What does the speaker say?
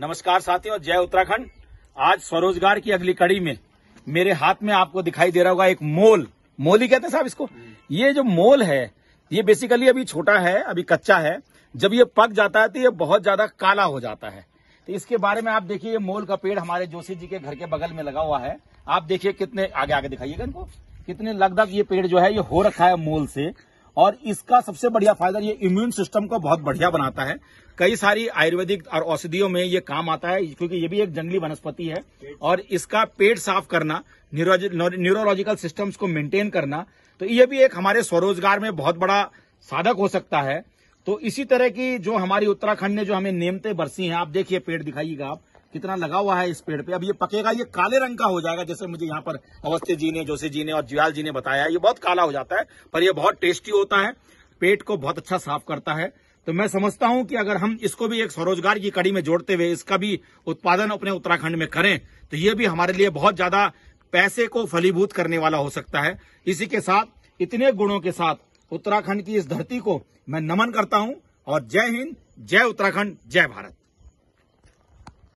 नमस्कार साथियों जय उत्तराखंड आज स्वरोजगार की अगली कड़ी में मेरे हाथ में आपको दिखाई दे रहा होगा एक मोल मोल ही कहते हैं साहब इसको हम्म। ये जो मोल है ये बेसिकली अभी छोटा है अभी कच्चा है जब ये पक जाता है तो ये बहुत ज्यादा काला हो जाता है तो इसके बारे में आप देखिए ये मोल का पेड़ हमारे जोशी जी के घर के बगल में लगा हुआ है आप देखिए कितने आगे आगे दिखाइएगा इनको कितने लगभग ये पेड़ जो है ये हो रखा है मोल से और इसका सबसे बढ़िया फायदा ये इम्यून सिस्टम को बहुत बढ़िया बनाता है कई सारी आयुर्वेदिक और औषधियों में ये काम आता है क्योंकि ये भी एक जंगली वनस्पति है और इसका पेट साफ करना न्यूरोलॉजिकल सिस्टम्स को मेंटेन करना तो ये भी एक हमारे स्वरोजगार में बहुत बड़ा साधक हो सकता है तो इसी तरह की जो हमारी उत्तराखंड ने जो हमें नेमते बरसी हैं आप देखिए पेड़ दिखाइएगा आप कितना लगा हुआ है इस पेड़ पे अब ये पकेगा ये काले रंग का हो जाएगा जैसे मुझे यहाँ पर अवस्थी जी ने जोशी जी ने और जियाल जी ने बताया ये बहुत काला हो जाता है पर यह बहुत टेस्टी होता है पेट को बहुत अच्छा साफ करता है तो मैं समझता हूं कि अगर हम इसको भी एक स्वरोजगार की कड़ी में जोड़ते हुए इसका भी उत्पादन अपने उत्तराखंड में करें तो ये भी हमारे लिए बहुत ज्यादा पैसे को फलीभूत करने वाला हो सकता है इसी के साथ इतने गुणों के साथ उत्तराखंड की इस धरती को मैं नमन करता हूं और जय हिंद जय उत्तराखंड जय भारत